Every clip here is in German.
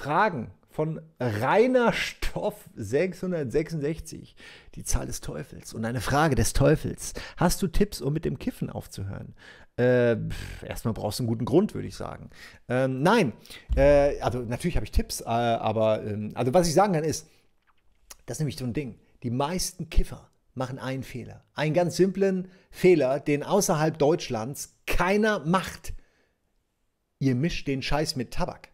Fragen von Rainer Stoff 666, die Zahl des Teufels und eine Frage des Teufels. Hast du Tipps, um mit dem Kiffen aufzuhören? Äh, erstmal brauchst du einen guten Grund, würde ich sagen. Ähm, nein, äh, also natürlich habe ich Tipps, äh, aber ähm, also was ich sagen kann ist, das ist nämlich so ein Ding. Die meisten Kiffer machen einen Fehler. Einen ganz simplen Fehler, den außerhalb Deutschlands keiner macht. Ihr mischt den Scheiß mit Tabak.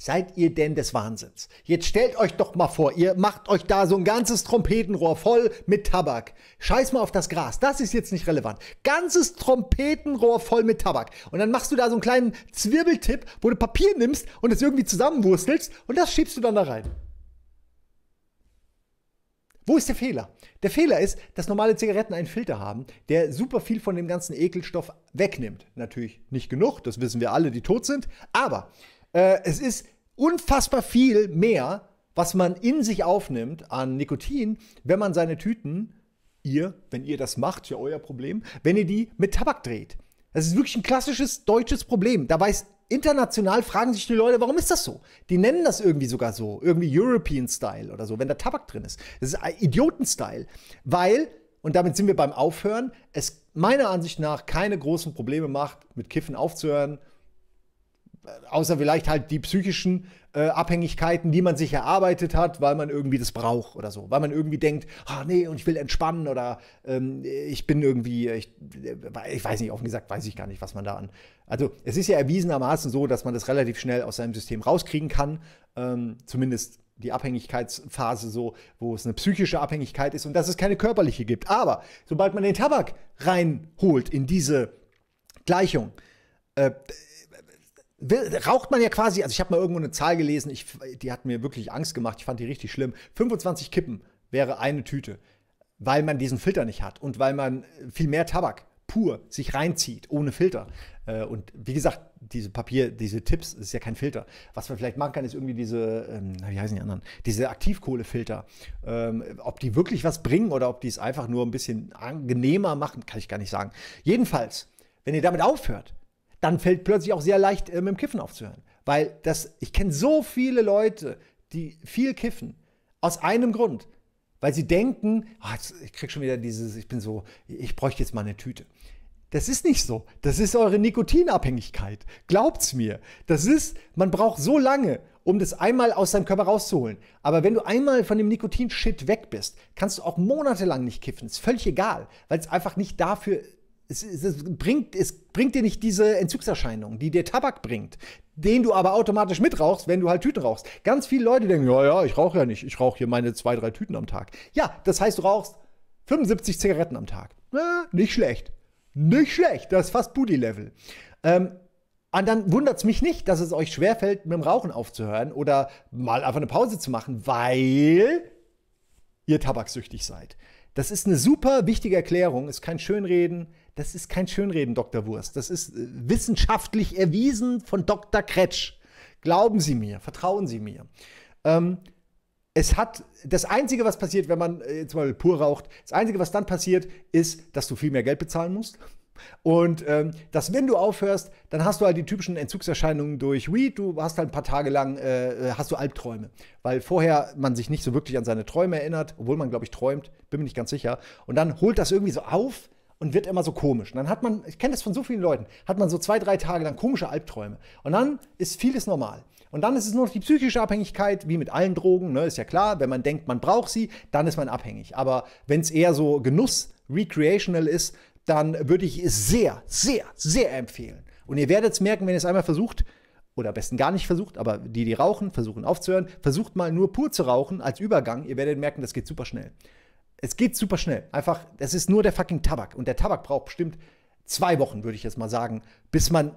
Seid ihr denn des Wahnsinns? Jetzt stellt euch doch mal vor, ihr macht euch da so ein ganzes Trompetenrohr voll mit Tabak. Scheiß mal auf das Gras, das ist jetzt nicht relevant. Ganzes Trompetenrohr voll mit Tabak. Und dann machst du da so einen kleinen Zwirbeltipp, wo du Papier nimmst und es irgendwie zusammenwurstelst und das schiebst du dann da rein. Wo ist der Fehler? Der Fehler ist, dass normale Zigaretten einen Filter haben, der super viel von dem ganzen Ekelstoff wegnimmt. Natürlich nicht genug, das wissen wir alle, die tot sind, aber äh, es ist unfassbar viel mehr, was man in sich aufnimmt an Nikotin, wenn man seine Tüten, ihr, wenn ihr das macht, ja euer Problem, wenn ihr die mit Tabak dreht. Das ist wirklich ein klassisches deutsches Problem. Da weiß international fragen sich die Leute, warum ist das so? Die nennen das irgendwie sogar so, irgendwie European Style oder so, wenn da Tabak drin ist. Das ist Idiotenstyle, weil, und damit sind wir beim Aufhören, es meiner Ansicht nach keine großen Probleme macht, mit Kiffen aufzuhören, außer vielleicht halt die psychischen äh, Abhängigkeiten, die man sich erarbeitet hat, weil man irgendwie das braucht oder so, weil man irgendwie denkt, ah nee, und ich will entspannen oder ähm, ich bin irgendwie, ich, äh, ich, weiß nicht, offen gesagt weiß ich gar nicht, was man da an. Also es ist ja erwiesenermaßen so, dass man das relativ schnell aus seinem System rauskriegen kann, ähm, zumindest die Abhängigkeitsphase so, wo es eine psychische Abhängigkeit ist und dass es keine körperliche gibt. Aber sobald man den Tabak reinholt in diese Gleichung, äh, raucht man ja quasi, also ich habe mal irgendwo eine Zahl gelesen, ich, die hat mir wirklich Angst gemacht, ich fand die richtig schlimm. 25 Kippen wäre eine Tüte, weil man diesen Filter nicht hat und weil man äh, viel mehr Tabak pur sich reinzieht, ohne Filter. Äh, und wie gesagt, diese Papier, diese Tipps, ist ja kein Filter. Was man vielleicht machen kann, ist irgendwie diese, ähm, wie heißen die anderen, diese Aktivkohlefilter. Ähm, ob die wirklich was bringen oder ob die es einfach nur ein bisschen angenehmer machen, kann ich gar nicht sagen. Jedenfalls, wenn ihr damit aufhört, dann fällt plötzlich auch sehr leicht, äh, mit dem Kiffen aufzuhören. Weil das, ich kenne so viele Leute, die viel kiffen, aus einem Grund. Weil sie denken, oh, ich krieg schon wieder dieses, ich bin so, ich bräuchte jetzt mal eine Tüte. Das ist nicht so. Das ist eure Nikotinabhängigkeit. Glaubt's mir. Das ist, man braucht so lange, um das einmal aus seinem Körper rauszuholen. Aber wenn du einmal von dem Nikotin-Shit weg bist, kannst du auch monatelang nicht kiffen. Ist völlig egal, weil es einfach nicht dafür es, es, es, bringt, es bringt dir nicht diese Entzugserscheinung, die dir Tabak bringt, den du aber automatisch mitrauchst, wenn du halt Tüten rauchst. Ganz viele Leute denken, ja, ja, ich rauche ja nicht, ich rauche hier meine zwei, drei Tüten am Tag. Ja, das heißt, du rauchst 75 Zigaretten am Tag. Na, nicht schlecht. Nicht schlecht, das ist fast Booty-Level. Ähm, und dann wundert es mich nicht, dass es euch schwerfällt, mit dem Rauchen aufzuhören oder mal einfach eine Pause zu machen, weil ihr tabaksüchtig seid. Das ist eine super wichtige Erklärung, ist kein Schönreden, das ist kein Schönreden, Dr. Wurst. Das ist äh, wissenschaftlich erwiesen von Dr. Kretsch. Glauben Sie mir, vertrauen Sie mir. Ähm, es hat, das Einzige, was passiert, wenn man äh, jetzt mal pur raucht, das Einzige, was dann passiert, ist, dass du viel mehr Geld bezahlen musst. Und ähm, dass, wenn du aufhörst, dann hast du halt die typischen Entzugserscheinungen durch Weed. Du hast halt ein paar Tage lang, äh, äh hast du Albträume. Weil vorher man sich nicht so wirklich an seine Träume erinnert, obwohl man, glaube ich, träumt, bin mir nicht ganz sicher. Und dann holt das irgendwie so auf und wird immer so komisch. Und dann hat man, ich kenne das von so vielen Leuten, hat man so zwei, drei Tage lang komische Albträume. Und dann ist vieles normal. Und dann ist es nur noch die psychische Abhängigkeit, wie mit allen Drogen, ne? ist ja klar, wenn man denkt, man braucht sie, dann ist man abhängig. Aber wenn es eher so Genuss, recreational ist, dann würde ich es sehr, sehr, sehr empfehlen. Und ihr werdet es merken, wenn ihr es einmal versucht, oder am besten gar nicht versucht, aber die, die rauchen, versuchen aufzuhören, versucht mal nur pur zu rauchen als Übergang. Ihr werdet merken, das geht super schnell es geht super schnell. Einfach, es ist nur der fucking Tabak. Und der Tabak braucht bestimmt zwei Wochen, würde ich jetzt mal sagen, bis man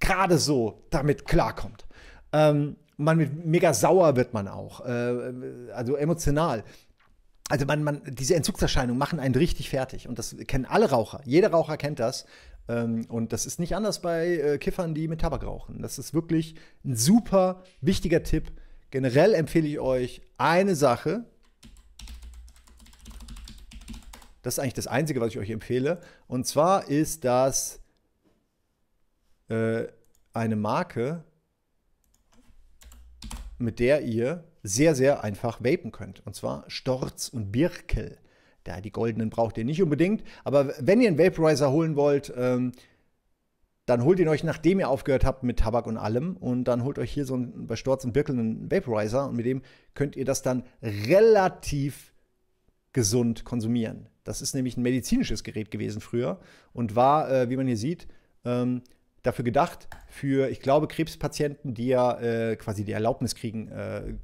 gerade so damit klarkommt. Ähm, man wird mega sauer wird man auch, äh, also emotional. Also man, man, diese Entzugserscheinungen machen einen richtig fertig. Und das kennen alle Raucher. Jeder Raucher kennt das. Ähm, und das ist nicht anders bei äh, Kiffern, die mit Tabak rauchen. Das ist wirklich ein super wichtiger Tipp. Generell empfehle ich euch eine Sache, Das ist eigentlich das Einzige, was ich euch empfehle. Und zwar ist das äh, eine Marke, mit der ihr sehr, sehr einfach vapen könnt. Und zwar Storz und Birkel. Da die goldenen braucht ihr nicht unbedingt. Aber wenn ihr einen Vaporizer holen wollt, ähm, dann holt ihn euch, nachdem ihr aufgehört habt mit Tabak und allem. Und dann holt euch hier so einen, bei Storz und Birkel einen Vaporizer. Und mit dem könnt ihr das dann relativ gesund konsumieren. Das ist nämlich ein medizinisches Gerät gewesen früher und war, äh, wie man hier sieht, ähm, dafür gedacht, für, ich glaube, Krebspatienten, die ja äh, quasi die Erlaubnis kriegen, äh,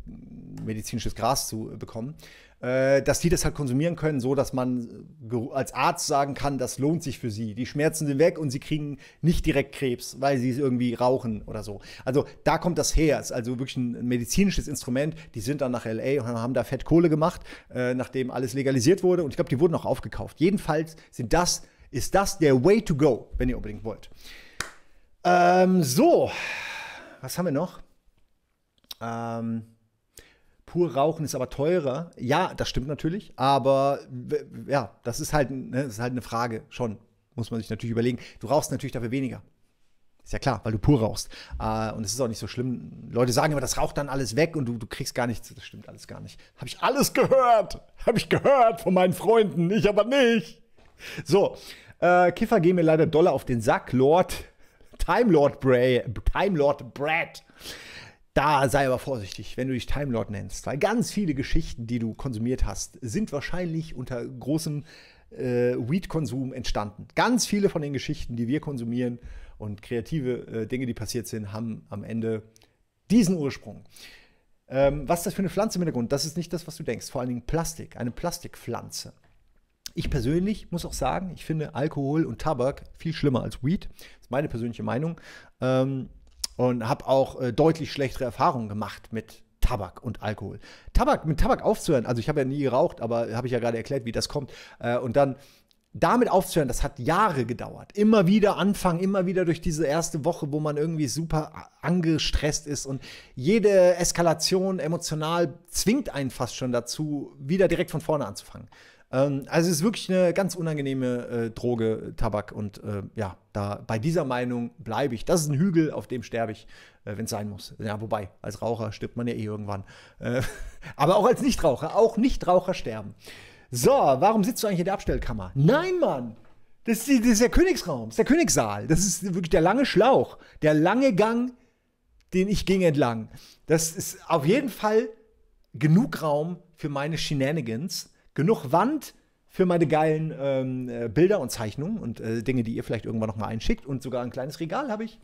medizinisches Gras zu bekommen, äh, dass die das halt konsumieren können, so dass man äh, als Arzt sagen kann, das lohnt sich für sie. Die Schmerzen sind weg und sie kriegen nicht direkt Krebs, weil sie es irgendwie rauchen oder so. Also da kommt das her. Es ist also wirklich ein medizinisches Instrument. Die sind dann nach LA und haben da Fettkohle gemacht, äh, nachdem alles legalisiert wurde. Und ich glaube, die wurden auch aufgekauft. Jedenfalls sind das, ist das der Way to go, wenn ihr unbedingt wollt. Ähm, so, was haben wir noch? Ähm, pur rauchen ist aber teurer. Ja, das stimmt natürlich, aber ja, das ist halt, ne, das ist halt eine Frage schon. Muss man sich natürlich überlegen. Du rauchst natürlich dafür weniger. Ist ja klar, weil du pur rauchst. Äh, und es ist auch nicht so schlimm. Leute sagen immer, das raucht dann alles weg und du, du kriegst gar nichts. Das stimmt alles gar nicht. Habe ich alles gehört. Habe ich gehört von meinen Freunden. Ich aber nicht. So, äh, Kiffer gehen mir leider doller auf den Sack. Lord, Time Lord Bray, Time Lord Brad. Da sei aber vorsichtig, wenn du dich Time Lord nennst, weil ganz viele Geschichten, die du konsumiert hast, sind wahrscheinlich unter großem äh, Weed-Konsum entstanden. Ganz viele von den Geschichten, die wir konsumieren und kreative äh, Dinge, die passiert sind, haben am Ende diesen Ursprung. Ähm, was ist das für eine Pflanze im Hintergrund? Das ist nicht das, was du denkst. Vor allen Dingen Plastik, eine Plastikpflanze. Ich persönlich muss auch sagen, ich finde Alkohol und Tabak viel schlimmer als Weed. Das ist meine persönliche Meinung. Ähm, und habe auch äh, deutlich schlechtere Erfahrungen gemacht mit Tabak und Alkohol. Tabak, mit Tabak aufzuhören, also ich habe ja nie geraucht, aber habe ich ja gerade erklärt, wie das kommt. Äh, und dann damit aufzuhören, das hat Jahre gedauert. Immer wieder anfangen, immer wieder durch diese erste Woche, wo man irgendwie super angestresst ist und jede Eskalation emotional zwingt einen fast schon dazu, wieder direkt von vorne anzufangen. Ähm, also es ist wirklich eine ganz unangenehme äh, Droge, Tabak. Und äh, ja, da bei dieser Meinung bleibe ich. Das ist ein Hügel, auf dem sterbe ich, äh, wenn es sein muss. Ja, wobei, als Raucher stirbt man ja eh irgendwann. Äh, aber auch als Nichtraucher, auch Nichtraucher sterben. So, warum sitzt du eigentlich in der Abstellkammer? Nein, Mann! Das ist, das ist der Königsraum, das ist der Königssaal. Das ist wirklich der lange Schlauch, der lange Gang, den ich ging entlang. Das ist auf jeden Fall genug Raum für meine Shenanigans genug Wand für meine geilen ähm, äh, Bilder und Zeichnungen und äh, Dinge, die ihr vielleicht irgendwann noch mal einschickt. Und sogar ein kleines Regal habe ich.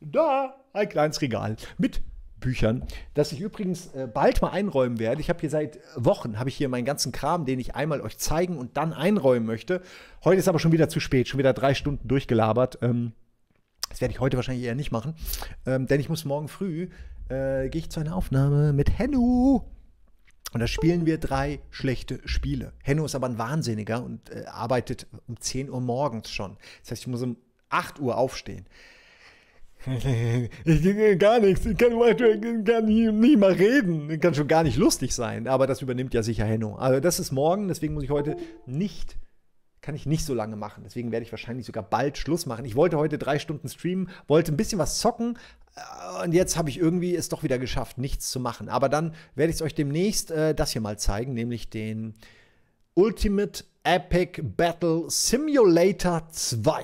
Da, ein kleines Regal mit Büchern, das ich übrigens äh, bald mal einräumen werde. Ich habe hier seit Wochen, habe ich hier meinen ganzen Kram, den ich einmal euch zeigen und dann einräumen möchte. Heute ist aber schon wieder zu spät, schon wieder drei Stunden durchgelabert. Ähm, das werde ich heute wahrscheinlich eher nicht machen, ähm, denn ich muss morgen früh, äh, gehe ich zu einer Aufnahme mit Hennu. Und da spielen wir drei schlechte Spiele. Henno ist aber ein Wahnsinniger und äh, arbeitet um 10 Uhr morgens schon. Das heißt, ich muss um 8 Uhr aufstehen. Ich kann gar nichts, ich kann, ich kann nie, nie mal reden, ich kann schon gar nicht lustig sein, aber das übernimmt ja sicher Henno. Also das ist morgen, deswegen muss ich heute nicht kann ich nicht so lange machen. Deswegen werde ich wahrscheinlich sogar bald Schluss machen. Ich wollte heute drei Stunden streamen, wollte ein bisschen was zocken. Äh, und jetzt habe ich irgendwie es doch wieder geschafft, nichts zu machen. Aber dann werde ich es euch demnächst äh, das hier mal zeigen, nämlich den Ultimate Epic Battle Simulator 2.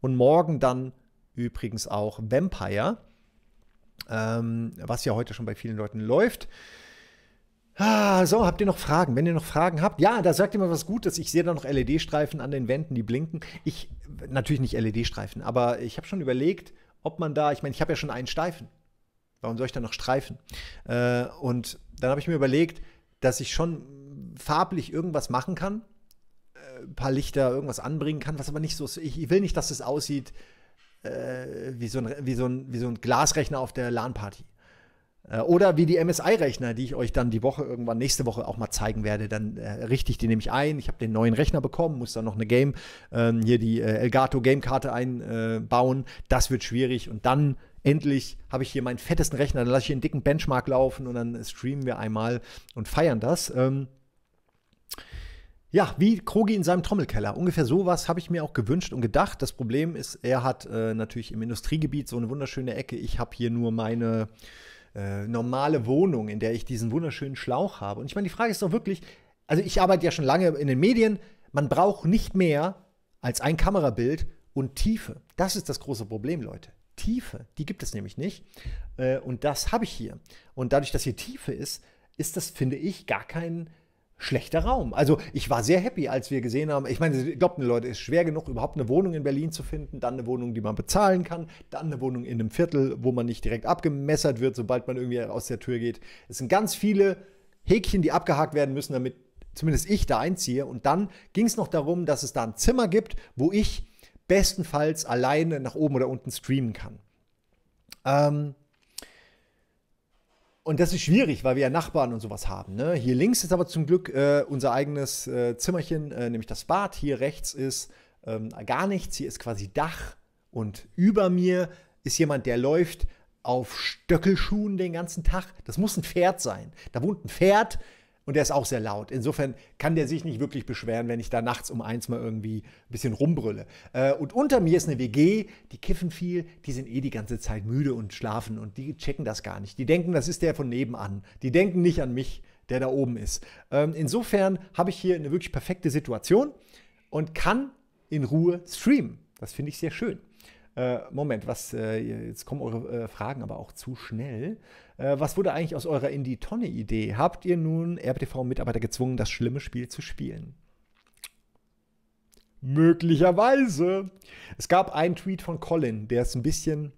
Und morgen dann übrigens auch Vampire, ähm, was ja heute schon bei vielen Leuten läuft. Ah, so, habt ihr noch Fragen? Wenn ihr noch Fragen habt, ja, da sagt ihr mal was Gutes. Ich sehe da noch LED-Streifen an den Wänden, die blinken. Ich, natürlich nicht LED-Streifen, aber ich habe schon überlegt, ob man da, ich meine, ich habe ja schon einen Steifen. Warum soll ich da noch Streifen? Äh, und dann habe ich mir überlegt, dass ich schon farblich irgendwas machen kann, äh, ein paar Lichter, irgendwas anbringen kann, was aber nicht so ist. Ich, ich will nicht, dass es aussieht äh, wie, so ein, wie, so ein, wie so ein Glasrechner auf der LAN-Party. Äh, oder wie die MSI-Rechner, die ich euch dann die Woche irgendwann nächste Woche auch mal zeigen werde. Dann äh, richte ich die nämlich ein. Ich habe den neuen Rechner bekommen, muss dann noch eine Game, ähm, hier die äh, Elgato Game-Karte einbauen. Äh, das wird schwierig. Und dann endlich habe ich hier meinen fettesten Rechner. Dann lasse ich hier einen dicken Benchmark laufen und dann streamen wir einmal und feiern das. Ähm ja, wie Krogi in seinem Trommelkeller. Ungefähr sowas habe ich mir auch gewünscht und gedacht. Das Problem ist, er hat äh, natürlich im Industriegebiet so eine wunderschöne Ecke. Ich habe hier nur meine äh, normale Wohnung, in der ich diesen wunderschönen Schlauch habe. Und ich meine, die Frage ist doch wirklich, also ich arbeite ja schon lange in den Medien, man braucht nicht mehr als ein Kamerabild und Tiefe. Das ist das große Problem, Leute. Tiefe, die gibt es nämlich nicht. Äh, und das habe ich hier. Und dadurch, dass hier Tiefe ist, ist das, finde ich, gar kein schlechter Raum. Also ich war sehr happy, als wir gesehen haben, ich meine, glaubt mir Leute, es ist schwer genug, überhaupt eine Wohnung in Berlin zu finden, dann eine Wohnung, die man bezahlen kann, dann eine Wohnung in einem Viertel, wo man nicht direkt abgemessert wird, sobald man irgendwie aus der Tür geht. Es sind ganz viele Häkchen, die abgehakt werden müssen, damit zumindest ich da einziehe. Und dann ging es noch darum, dass es da ein Zimmer gibt, wo ich bestenfalls alleine nach oben oder unten streamen kann. Ähm, und das ist schwierig, weil wir ja Nachbarn und sowas haben. Ne? Hier links ist aber zum Glück äh, unser eigenes äh, Zimmerchen, äh, nämlich das Bad. Hier rechts ist ähm, gar nichts. Hier ist quasi Dach. Und über mir ist jemand, der läuft auf Stöckelschuhen den ganzen Tag. Das muss ein Pferd sein. Da wohnt ein Pferd, und der ist auch sehr laut. Insofern kann der sich nicht wirklich beschweren, wenn ich da nachts um eins mal irgendwie ein bisschen rumbrülle. Äh, und unter mir ist eine WG, die kiffen viel, die sind eh die ganze Zeit müde und schlafen und die checken das gar nicht. Die denken, das ist der von nebenan. Die denken nicht an mich, der da oben ist. Ähm, insofern habe ich hier eine wirklich perfekte Situation und kann in Ruhe streamen. Das finde ich sehr schön. Äh, Moment, was, äh, jetzt kommen eure äh, Fragen aber auch zu schnell. Äh, was wurde eigentlich aus eurer indie Tonne-Idee? Habt ihr nun RBTV-Mitarbeiter gezwungen, das schlimme Spiel zu spielen? Möglicherweise. Es gab einen Tweet von Colin, der es ein bisschen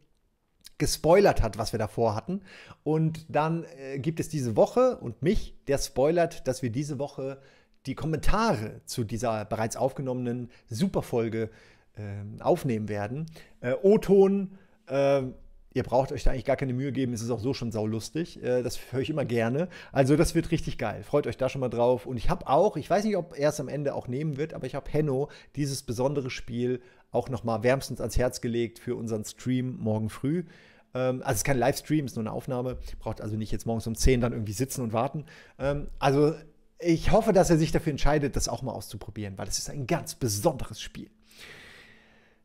gespoilert hat, was wir davor hatten. Und dann äh, gibt es diese Woche und mich, der spoilert, dass wir diese Woche die Kommentare zu dieser bereits aufgenommenen Superfolge äh, ähm, aufnehmen werden. Äh, O-Ton, äh, ihr braucht euch da eigentlich gar keine Mühe geben, es ist auch so schon saulustig. Äh, das höre ich immer gerne. Also das wird richtig geil. Freut euch da schon mal drauf. Und ich habe auch, ich weiß nicht, ob er es am Ende auch nehmen wird, aber ich habe Henno dieses besondere Spiel auch nochmal wärmstens ans Herz gelegt für unseren Stream morgen früh. Ähm, also es ist kein Livestream, es ist nur eine Aufnahme. Braucht also nicht jetzt morgens um 10 dann irgendwie sitzen und warten. Ähm, also ich hoffe, dass er sich dafür entscheidet, das auch mal auszuprobieren, weil es ist ein ganz besonderes Spiel.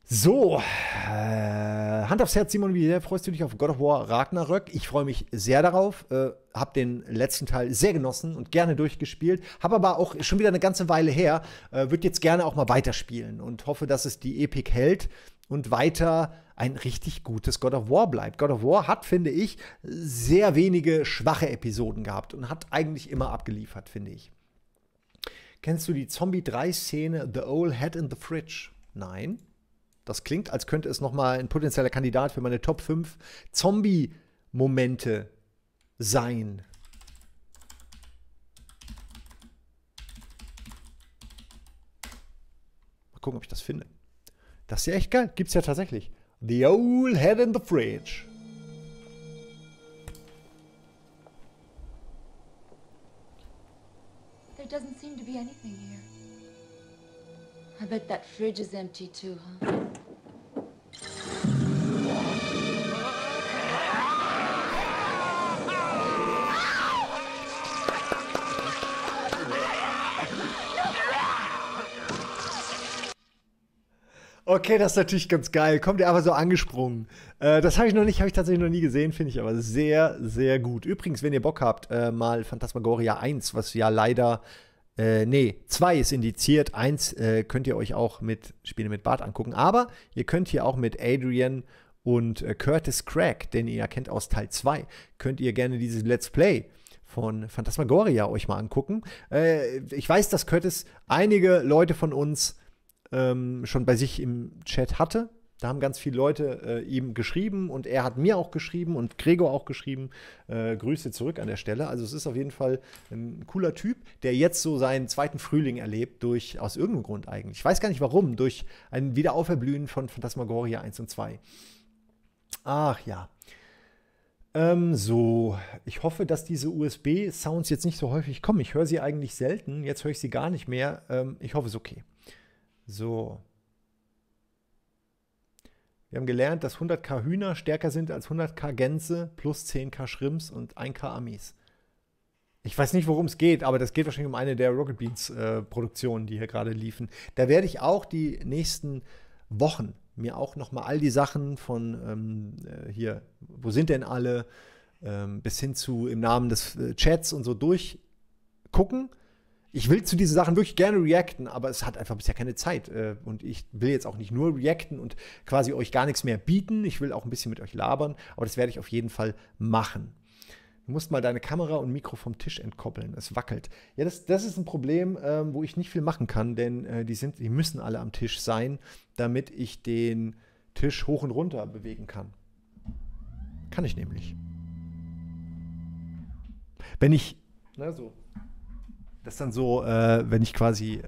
So, äh, Hand aufs Herz, Simon, wie sehr freust du dich auf God of War Ragnarök? Ich freue mich sehr darauf. Äh, hab den letzten Teil sehr genossen und gerne durchgespielt. Hab aber auch schon wieder eine ganze Weile her. Äh, Würde jetzt gerne auch mal weiterspielen und hoffe, dass es die Epic hält und weiter ein richtig gutes God of War bleibt. God of War hat, finde ich, sehr wenige schwache Episoden gehabt und hat eigentlich immer abgeliefert, finde ich. Kennst du die Zombie 3 Szene The Old Head in the Fridge? Nein. Das klingt, als könnte es nochmal ein potenzieller Kandidat für meine Top 5 Zombie-Momente sein. Mal gucken, ob ich das finde. Das ist ja echt geil. Gibt's ja tatsächlich. The Old Head in the Fridge. There doesn't seem to be anything here. I bet that fridge is empty too, huh? Okay, das ist natürlich ganz geil. Kommt ihr aber so angesprungen. Äh, das habe ich noch nicht, habe ich tatsächlich noch nie gesehen, finde ich aber sehr, sehr gut. Übrigens, wenn ihr Bock habt, äh, mal Phantasmagoria 1, was ja leider äh, nee, zwei ist indiziert, eins äh, könnt ihr euch auch mit Spiele mit Bart angucken. Aber ihr könnt hier auch mit Adrian und äh, Curtis Craig, den ihr ja kennt aus Teil 2, könnt ihr gerne dieses Let's Play von Phantasmagoria euch mal angucken. Äh, ich weiß, dass Curtis einige Leute von uns ähm, schon bei sich im Chat hatte. Da haben ganz viele Leute äh, ihm geschrieben und er hat mir auch geschrieben und Gregor auch geschrieben. Äh, Grüße zurück an der Stelle. Also es ist auf jeden Fall ein cooler Typ, der jetzt so seinen zweiten Frühling erlebt, durch, aus irgendeinem Grund eigentlich. Ich weiß gar nicht warum, durch ein Wiederauferblühen von Phantasmagoria 1 und 2. Ach ja. Ähm, so, ich hoffe, dass diese USB-Sounds jetzt nicht so häufig kommen. Ich höre sie eigentlich selten, jetzt höre ich sie gar nicht mehr. Ähm, ich hoffe, es ist okay. So. Wir haben gelernt, dass 100k Hühner stärker sind als 100k Gänse plus 10k Schrimps und 1k Amis. Ich weiß nicht, worum es geht, aber das geht wahrscheinlich um eine der Rocket Beans äh, Produktionen, die hier gerade liefen. Da werde ich auch die nächsten Wochen mir auch nochmal all die Sachen von ähm, äh, hier, wo sind denn alle, ähm, bis hin zu im Namen des äh, Chats und so durchgucken ich will zu diesen Sachen wirklich gerne reacten, aber es hat einfach bisher keine Zeit. Äh, und ich will jetzt auch nicht nur reacten und quasi euch gar nichts mehr bieten. Ich will auch ein bisschen mit euch labern, aber das werde ich auf jeden Fall machen. Du musst mal deine Kamera und Mikro vom Tisch entkoppeln. Es wackelt. Ja, das, das ist ein Problem, ähm, wo ich nicht viel machen kann, denn äh, die, sind, die müssen alle am Tisch sein, damit ich den Tisch hoch und runter bewegen kann. Kann ich nämlich. Wenn ich. Na so. Das ist dann so, äh, wenn ich quasi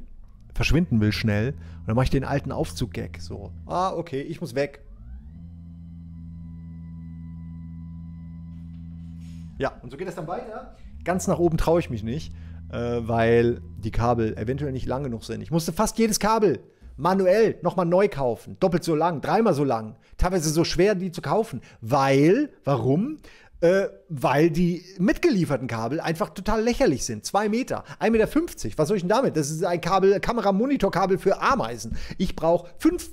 verschwinden will schnell. Und dann mache ich den alten Aufzug-Gag. So, ah, okay, ich muss weg. Ja, und so geht das dann weiter. Ganz nach oben traue ich mich nicht, äh, weil die Kabel eventuell nicht lang genug sind. Ich musste fast jedes Kabel manuell nochmal neu kaufen. Doppelt so lang, dreimal so lang. Teilweise so schwer, die zu kaufen. Weil, warum? äh, weil die mitgelieferten Kabel einfach total lächerlich sind. Zwei Meter, 1,50 Meter. Was soll ich denn damit? Das ist ein Kabel, kamera für Ameisen. Ich brauche fünf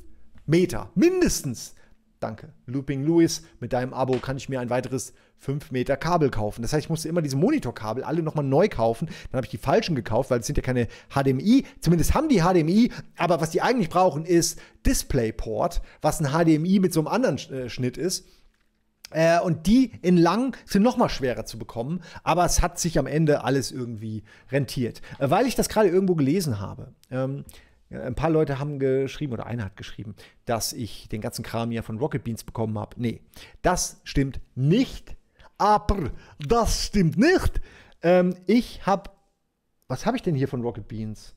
Meter, mindestens. Danke. Looping Louis, mit deinem Abo kann ich mir ein weiteres 5 Meter Kabel kaufen. Das heißt, ich musste immer diese Monitorkabel alle nochmal neu kaufen. Dann habe ich die falschen gekauft, weil es sind ja keine HDMI. Zumindest haben die HDMI, aber was die eigentlich brauchen, ist DisplayPort, was ein HDMI mit so einem anderen äh, Schnitt ist. Äh, und die in lang sind noch mal schwerer zu bekommen. Aber es hat sich am Ende alles irgendwie rentiert. Äh, weil ich das gerade irgendwo gelesen habe. Ähm, äh, ein paar Leute haben geschrieben, oder einer hat geschrieben, dass ich den ganzen Kram ja von Rocket Beans bekommen habe. Nee, das stimmt nicht. Aber das stimmt nicht. Ähm, ich habe. Was habe ich denn hier von Rocket Beans?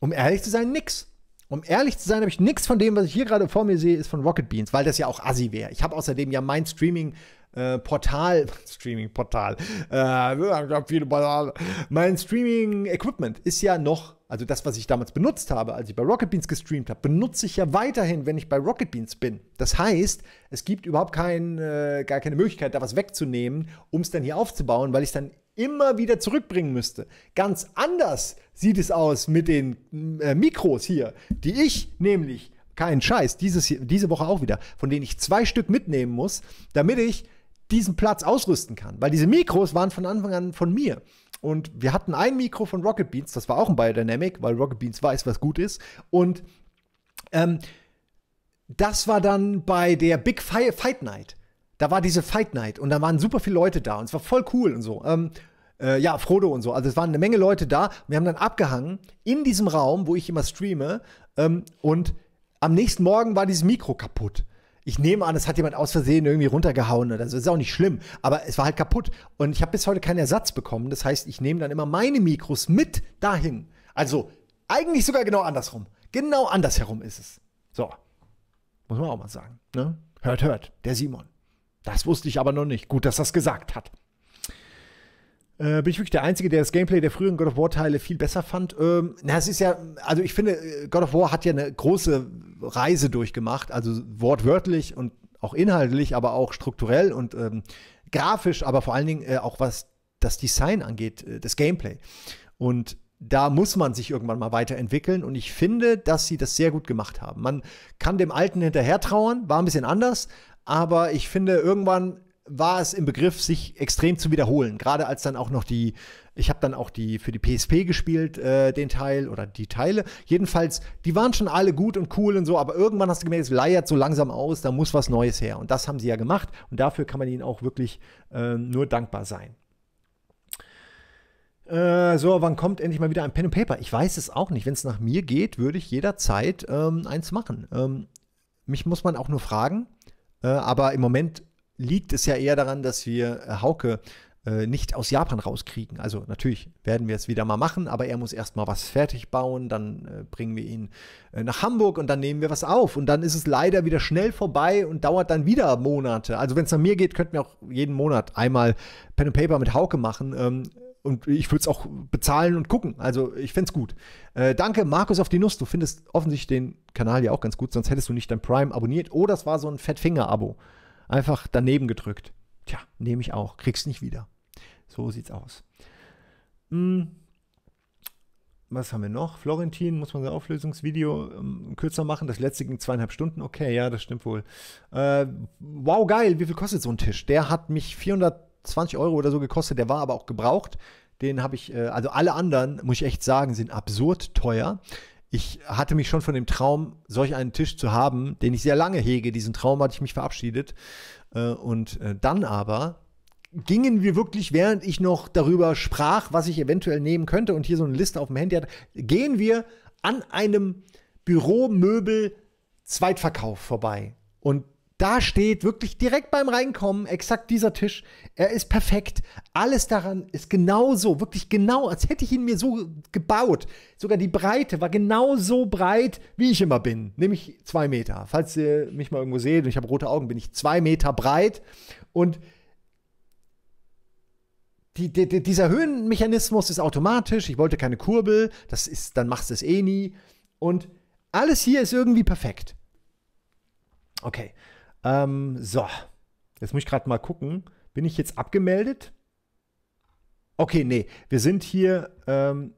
Um ehrlich zu sein, nichts. Um ehrlich zu sein, habe ich nichts von dem, was ich hier gerade vor mir sehe, ist von Rocket Beans, weil das ja auch assi wäre. Ich habe außerdem ja mein Streaming äh, Portal, Streaming Portal, äh, viele Portale. Mein Streaming Equipment ist ja noch, also das, was ich damals benutzt habe, als ich bei Rocket Beans gestreamt habe, benutze ich ja weiterhin, wenn ich bei Rocket Beans bin. Das heißt, es gibt überhaupt kein, äh, gar keine Möglichkeit, da was wegzunehmen, um es dann hier aufzubauen, weil ich dann immer wieder zurückbringen müsste. Ganz anders sieht es aus mit den äh, Mikros hier, die ich nämlich, keinen Scheiß, dieses, diese Woche auch wieder, von denen ich zwei Stück mitnehmen muss, damit ich diesen Platz ausrüsten kann. Weil diese Mikros waren von Anfang an von mir. Und wir hatten ein Mikro von Rocket Beans, das war auch ein Biodynamic, weil Rocket Beans weiß, was gut ist. Und ähm, das war dann bei der Big Fight Night. Da war diese Fight Night und da waren super viele Leute da und es war voll cool und so. Ähm, äh, ja, Frodo und so. Also es waren eine Menge Leute da. Wir haben dann abgehangen in diesem Raum, wo ich immer streame. Ähm, und am nächsten Morgen war dieses Mikro kaputt. Ich nehme an, es hat jemand aus Versehen irgendwie runtergehauen oder so. Ist auch nicht schlimm, aber es war halt kaputt. Und ich habe bis heute keinen Ersatz bekommen. Das heißt, ich nehme dann immer meine Mikros mit dahin. Also eigentlich sogar genau andersrum. Genau andersherum ist es. So. Muss man auch mal sagen. Ne? Hört, hört. Der Simon. Das wusste ich aber noch nicht. Gut, dass das gesagt hat. Äh, bin ich wirklich der Einzige, der das Gameplay der früheren God of War-Teile viel besser fand? Ähm, na, es ist ja, also ich finde, äh, God of War hat ja eine große Reise durchgemacht, also wortwörtlich und auch inhaltlich, aber auch strukturell und ähm, grafisch, aber vor allen Dingen äh, auch was das Design angeht, äh, das Gameplay. Und da muss man sich irgendwann mal weiterentwickeln und ich finde, dass sie das sehr gut gemacht haben. Man kann dem Alten hinterher trauern, war ein bisschen anders, aber ich finde, irgendwann war es im Begriff, sich extrem zu wiederholen. Gerade als dann auch noch die, ich habe dann auch die für die PSP gespielt, äh, den Teil oder die Teile. Jedenfalls, die waren schon alle gut und cool und so, aber irgendwann hast du gemerkt, es leiert so langsam aus, da muss was Neues her. Und das haben sie ja gemacht und dafür kann man ihnen auch wirklich äh, nur dankbar sein. Äh, so, wann kommt endlich mal wieder ein Pen and Paper? Ich weiß es auch nicht. Wenn es nach mir geht, würde ich jederzeit ähm, eins machen. Ähm, mich muss man auch nur fragen. Äh, aber im Moment liegt es ja eher daran, dass wir äh, Hauke äh, nicht aus Japan rauskriegen. Also natürlich werden wir es wieder mal machen, aber er muss erstmal was fertig bauen, dann äh, bringen wir ihn äh, nach Hamburg und dann nehmen wir was auf und dann ist es leider wieder schnell vorbei und dauert dann wieder Monate. Also wenn es an mir geht, könnten wir auch jeden Monat einmal Pen and Paper mit Hauke machen. Ähm, und ich würde es auch bezahlen und gucken. Also ich fände es gut. Äh, danke, Markus auf die Nuss. Du findest offensichtlich den Kanal ja auch ganz gut, sonst hättest du nicht dein Prime abonniert. Oder oh, das war so ein Fettfinger-Abo einfach daneben gedrückt. Tja, nehme ich auch, krieg's nicht wieder. So sieht's aus. Hm. Was haben wir noch? Florentin, muss man sein Auflösungsvideo ähm, kürzer machen. Das letzte ging zweieinhalb Stunden. Okay, ja, das stimmt wohl. Äh, wow, geil, wie viel kostet so ein Tisch? Der hat mich 420 Euro oder so gekostet. Der war aber auch gebraucht. Den habe ich, äh, also alle anderen, muss ich echt sagen, sind absurd teuer ich hatte mich schon von dem Traum, solch einen Tisch zu haben, den ich sehr lange hege, diesen Traum hatte ich mich verabschiedet. Äh, und äh, dann aber gingen wir wirklich, während ich noch darüber sprach, was ich eventuell nehmen könnte und hier so eine Liste auf dem Handy hatte, gehen wir an einem Büromöbel Zweitverkauf vorbei. Und da steht wirklich direkt beim Reinkommen exakt dieser Tisch. Er ist perfekt. Alles daran ist genau so, wirklich genau, als hätte ich ihn mir so gebaut. Sogar die Breite war genau so breit, wie ich immer bin, nämlich zwei Meter. Falls ihr mich mal irgendwo seht und ich habe rote Augen, bin ich zwei Meter breit und die, die, dieser Höhenmechanismus ist automatisch. Ich wollte keine Kurbel, das ist, dann machst du es eh nie. Und alles hier ist irgendwie perfekt. Okay. Ähm, so, jetzt muss ich gerade mal gucken. Bin ich jetzt abgemeldet? Okay, nee, wir sind hier. Ähm,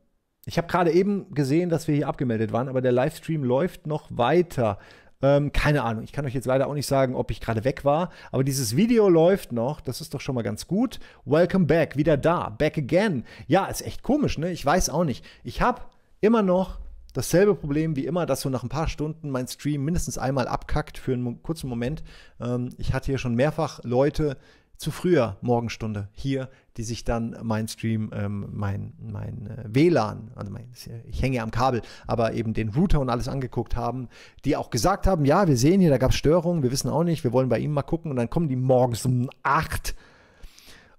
ich habe gerade eben gesehen, dass wir hier abgemeldet waren, aber der Livestream läuft noch weiter. Ähm, keine Ahnung, ich kann euch jetzt leider auch nicht sagen, ob ich gerade weg war, aber dieses Video läuft noch, das ist doch schon mal ganz gut. Welcome back, wieder da, back again. Ja, ist echt komisch, ne? Ich weiß auch nicht. Ich habe immer noch dasselbe Problem wie immer, dass so nach ein paar Stunden mein Stream mindestens einmal abkackt für einen kurzen Moment. Ähm, ich hatte hier schon mehrfach Leute zu früher Morgenstunde hier, die sich dann mein Stream, ähm, mein, mein äh, WLAN, also mein, ich hänge ja am Kabel, aber eben den Router und alles angeguckt haben, die auch gesagt haben, ja, wir sehen hier, da gab es Störungen, wir wissen auch nicht, wir wollen bei ihm mal gucken und dann kommen die morgens um 8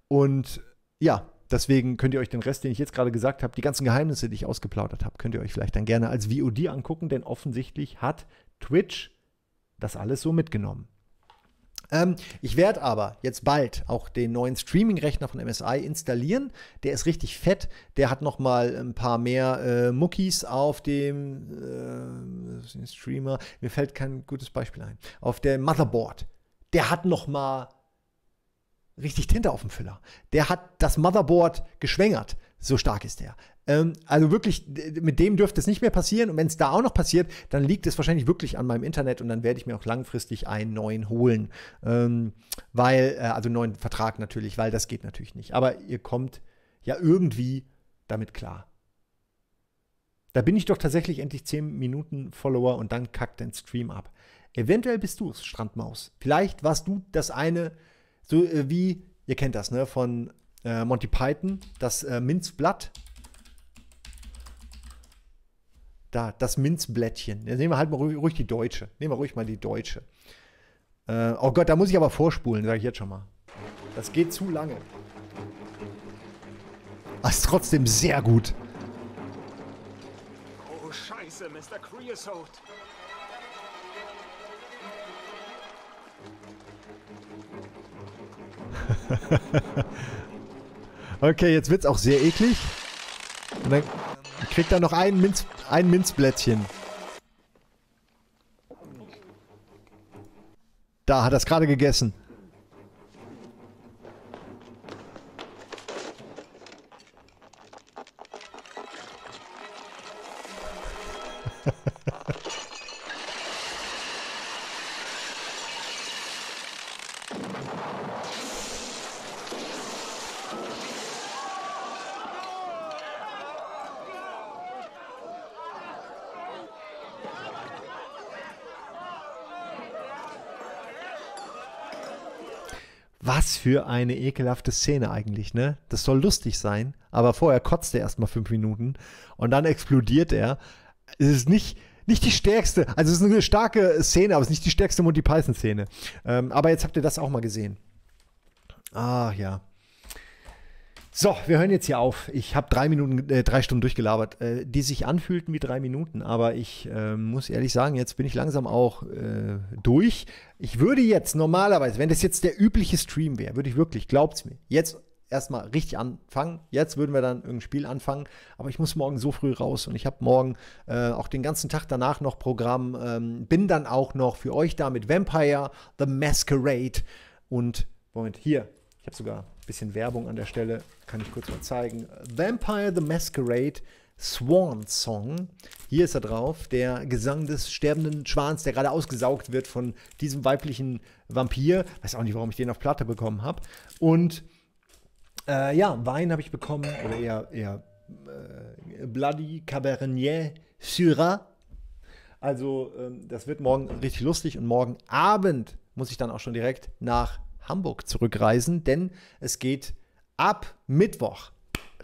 und ja, Deswegen könnt ihr euch den Rest, den ich jetzt gerade gesagt habe, die ganzen Geheimnisse, die ich ausgeplaudert habe, könnt ihr euch vielleicht dann gerne als VOD angucken, denn offensichtlich hat Twitch das alles so mitgenommen. Ähm, ich werde aber jetzt bald auch den neuen Streaming-Rechner von MSI installieren. Der ist richtig fett. Der hat noch mal ein paar mehr äh, Muckis auf dem äh, Streamer. Mir fällt kein gutes Beispiel ein. Auf dem Motherboard. Der hat noch mal richtig Tinte auf dem Füller. Der hat das Motherboard geschwängert. So stark ist der. Ähm, also wirklich, mit dem dürfte es nicht mehr passieren. Und wenn es da auch noch passiert, dann liegt es wahrscheinlich wirklich an meinem Internet und dann werde ich mir auch langfristig einen neuen holen. Ähm, weil, äh, also einen neuen Vertrag natürlich, weil das geht natürlich nicht. Aber ihr kommt ja irgendwie damit klar. Da bin ich doch tatsächlich endlich 10 Minuten Follower und dann kackt dein Stream ab. Eventuell bist du es, Strandmaus. Vielleicht warst du das eine, so äh, wie, ihr kennt das, ne, von äh, Monty Python, das äh, Minzblatt. Da, das Minzblättchen. Jetzt nehmen wir halt mal ruhig, ruhig die Deutsche. Nehmen wir ruhig mal die Deutsche. Äh, oh Gott, da muss ich aber vorspulen, sage ich jetzt schon mal. Das geht zu lange. Aber ist trotzdem sehr gut. Oh Scheiße, Mr. Creosote. okay, jetzt wird's auch sehr eklig. Und dann kriegt er noch ein, Minz, ein Minzblättchen. Da hat er es gerade gegessen. Was für eine ekelhafte Szene eigentlich, ne? Das soll lustig sein, aber vorher kotzt er erstmal fünf Minuten und dann explodiert er. Es ist nicht, nicht die stärkste, also es ist eine starke Szene, aber es ist nicht die stärkste Monty Python-Szene. Ähm, aber jetzt habt ihr das auch mal gesehen. Ach ja. So, wir hören jetzt hier auf. Ich habe drei Minuten, äh, drei Stunden durchgelabert, äh, die sich anfühlten wie drei Minuten. Aber ich äh, muss ehrlich sagen, jetzt bin ich langsam auch äh, durch. Ich würde jetzt normalerweise, wenn das jetzt der übliche Stream wäre, würde ich wirklich, glaubt's mir, jetzt erstmal richtig anfangen. Jetzt würden wir dann irgendein Spiel anfangen. Aber ich muss morgen so früh raus und ich habe morgen äh, auch den ganzen Tag danach noch Programm. Ähm, bin dann auch noch für euch da mit Vampire, The Masquerade und Moment, hier, ich habe sogar Bisschen Werbung an der Stelle, kann ich kurz mal zeigen. Vampire the Masquerade Swan Song. Hier ist er drauf, der Gesang des sterbenden Schwans, der gerade ausgesaugt wird von diesem weiblichen Vampir. Weiß auch nicht, warum ich den auf Platte bekommen habe. Und äh, ja, Wein habe ich bekommen, oder eher, eher äh, Bloody Cabernet Syrah. Also, äh, das wird morgen richtig lustig und morgen Abend muss ich dann auch schon direkt nach Hamburg zurückreisen, denn es geht ab Mittwoch.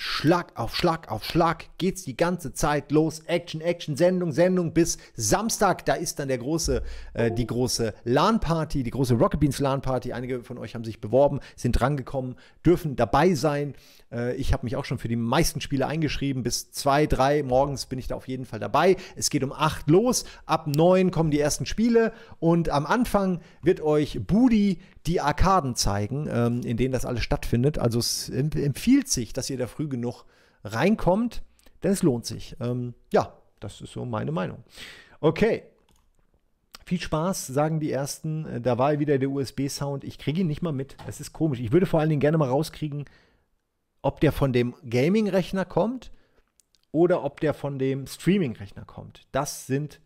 Schlag auf Schlag auf Schlag geht's die ganze Zeit los. Action, Action, Sendung, Sendung bis Samstag. Da ist dann der große, äh, die große LAN-Party, die große Rocket Beans LAN-Party. Einige von euch haben sich beworben, sind rangekommen, dürfen dabei sein. Äh, ich habe mich auch schon für die meisten Spiele eingeschrieben. Bis zwei, drei morgens bin ich da auf jeden Fall dabei. Es geht um acht los. Ab neun kommen die ersten Spiele und am Anfang wird euch Budi die Arkaden zeigen, ähm, in denen das alles stattfindet. Also es empfiehlt sich, dass ihr da früh genug reinkommt, denn es lohnt sich. Ähm, ja, das ist so meine Meinung. Okay. Viel Spaß, sagen die ersten. Äh, da war wieder der USB-Sound. Ich kriege ihn nicht mal mit. Es ist komisch. Ich würde vor allen Dingen gerne mal rauskriegen, ob der von dem Gaming-Rechner kommt oder ob der von dem Streaming-Rechner kommt. Das sind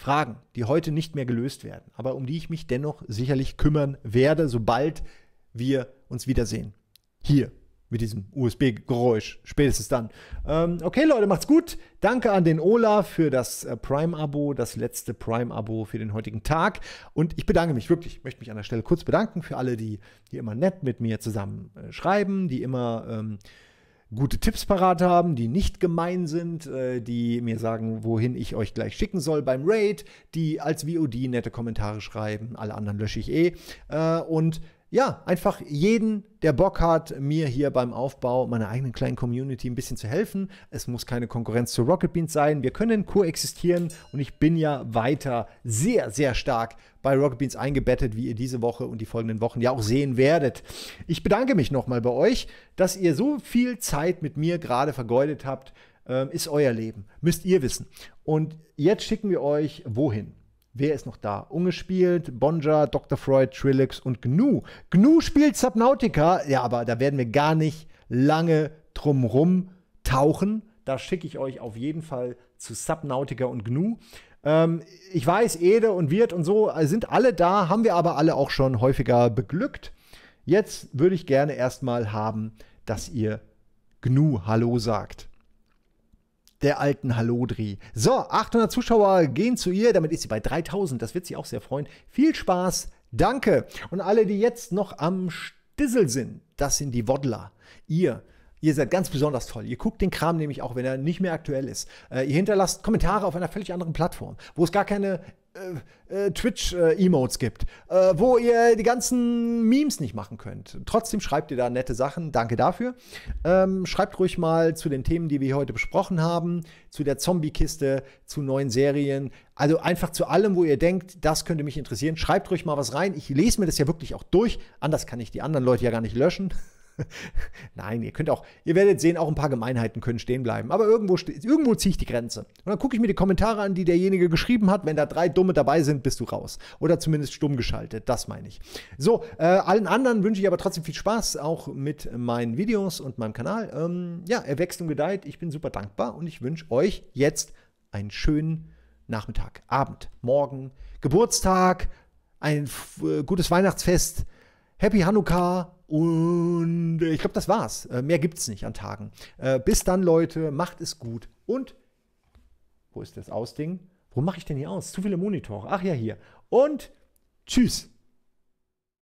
Fragen, die heute nicht mehr gelöst werden, aber um die ich mich dennoch sicherlich kümmern werde, sobald wir uns wiedersehen. Hier mit diesem USB-Geräusch. Spätestens dann. Ähm, okay, Leute, macht's gut. Danke an den Olaf für das äh, Prime-Abo, das letzte Prime-Abo für den heutigen Tag. Und ich bedanke mich wirklich, möchte mich an der Stelle kurz bedanken für alle, die, die immer nett mit mir zusammen äh, schreiben, die immer. Ähm, gute Tipps parat haben, die nicht gemein sind, äh, die mir sagen, wohin ich euch gleich schicken soll beim Raid, die als VOD nette Kommentare schreiben, alle anderen lösche ich eh. Äh, und ja, einfach jeden, der Bock hat, mir hier beim Aufbau meiner eigenen kleinen Community ein bisschen zu helfen. Es muss keine Konkurrenz zu Rocket Beans sein. Wir können koexistieren und ich bin ja weiter sehr, sehr stark bei Rocket Beans eingebettet, wie ihr diese Woche und die folgenden Wochen ja auch sehen werdet. Ich bedanke mich nochmal bei euch, dass ihr so viel Zeit mit mir gerade vergeudet habt. Ähm, ist euer Leben, müsst ihr wissen. Und jetzt schicken wir euch wohin? Wer ist noch da? Ungespielt, Bonja, Dr. Freud, Trillix und Gnu. Gnu spielt Subnautica. Ja, aber da werden wir gar nicht lange drumrum tauchen. Da schicke ich euch auf jeden Fall zu Subnautica und Gnu. Ähm, ich weiß, Ede und Wirt und so äh, sind alle da, haben wir aber alle auch schon häufiger beglückt. Jetzt würde ich gerne erstmal haben, dass ihr Gnu Hallo sagt der alten Halodri. So, 800 Zuschauer gehen zu ihr, damit ist sie bei 3000, das wird sie auch sehr freuen. Viel Spaß, danke. Und alle, die jetzt noch am Stissel sind, das sind die Woddler. Ihr Ihr seid ganz besonders toll. Ihr guckt den Kram nämlich auch, wenn er nicht mehr aktuell ist. Äh, ihr hinterlasst Kommentare auf einer völlig anderen Plattform, wo es gar keine äh, äh, Twitch-Emotes gibt, äh, wo ihr die ganzen Memes nicht machen könnt. Trotzdem schreibt ihr da nette Sachen. Danke dafür. Ähm, schreibt ruhig mal zu den Themen, die wir heute besprochen haben, zu der Zombie-Kiste, zu neuen Serien. Also einfach zu allem, wo ihr denkt, das könnte mich interessieren. Schreibt ruhig mal was rein. Ich lese mir das ja wirklich auch durch. Anders kann ich die anderen Leute ja gar nicht löschen. Nein, ihr könnt auch, ihr werdet sehen, auch ein paar Gemeinheiten können stehen bleiben. Aber irgendwo, irgendwo ziehe ich die Grenze. Und dann gucke ich mir die Kommentare an, die derjenige geschrieben hat. Wenn da drei Dumme dabei sind, bist du raus. Oder zumindest stumm geschaltet, das meine ich. So, äh, allen anderen wünsche ich aber trotzdem viel Spaß, auch mit meinen Videos und meinem Kanal. Ähm, ja, er wächst und gedeiht. Ich bin super dankbar und ich wünsche euch jetzt einen schönen Nachmittag, Abend, Morgen, Geburtstag, ein äh, gutes Weihnachtsfest. Happy Hanukkah und äh, ich glaube, das war's. Äh, mehr gibt's nicht an Tagen. Äh, bis dann, Leute. Macht es gut. Und wo ist das Ausding? Wo mache ich denn hier aus? Zu viele Monitore. Ach ja, hier. Und tschüss.